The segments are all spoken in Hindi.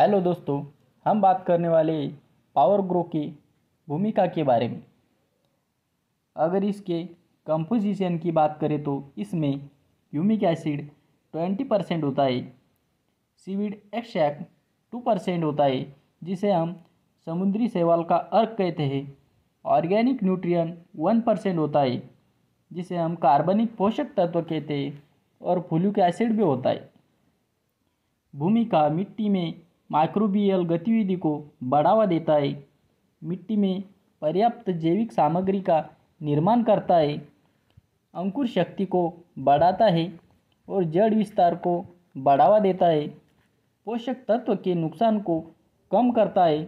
हेलो दोस्तों हम बात करने वाले पावर ग्रो की भूमिका के बारे में अगर इसके कंपोजिशन की बात करें तो इसमें यूमिक एसिड 20 परसेंट होता है सीविड एक्सैक्ट 2 परसेंट होता है जिसे हम समुद्री सेवाल का अर्क कहते हैं ऑर्गेनिक न्यूट्रियन 1 परसेंट होता है जिसे हम कार्बनिक पोषक तत्व कहते हैं और फुल्यूक एसिड भी होता है भूमिका मिट्टी में माइक्रोबियल गतिविधि को बढ़ावा देता है मिट्टी में पर्याप्त जैविक सामग्री का निर्माण करता है अंकुर शक्ति को बढ़ाता है और जड़ विस्तार को बढ़ावा देता है पोषक तत्व के नुकसान को कम करता है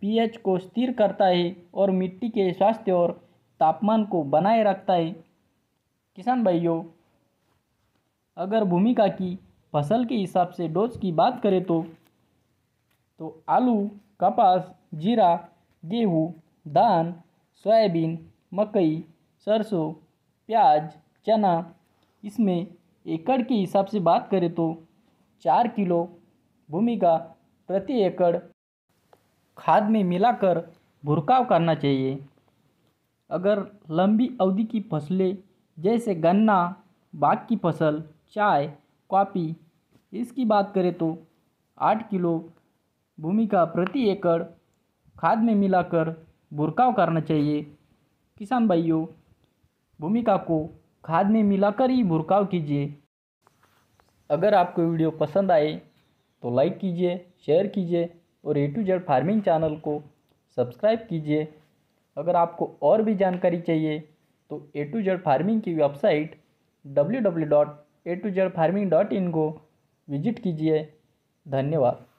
पीएच को स्थिर करता है और मिट्टी के स्वास्थ्य और तापमान को बनाए रखता है किसान भाइयों अगर भूमिका की फसल के हिसाब से डोज की बात करें तो तो आलू कपास जीरा गेहूँ धान सोयाबीन मकई सरसों प्याज चना इसमें एकड़ के हिसाब से बात करें तो चार किलो भूमि का प्रति एकड़ खाद में मिलाकर भुरकाव करना चाहिए अगर लंबी अवधि की फसलें जैसे गन्ना बाग की फसल चाय कॉफ़ी इसकी बात करें तो आठ किलो भूमि का प्रति एकड़ खाद में मिलाकर बुरकाव करना चाहिए किसान भाइयों भूमिका को खाद में मिलाकर ही बुरकाव कीजिए अगर आपको वीडियो पसंद आए तो लाइक कीजिए शेयर कीजिए और A to Z farming channel को सब्सक्राइब कीजिए अगर आपको और भी जानकारी चाहिए तो ए टू जेड फार्मिंग की website W W dot A to Z farming dot in को विजिट कीजिए धन्यवाद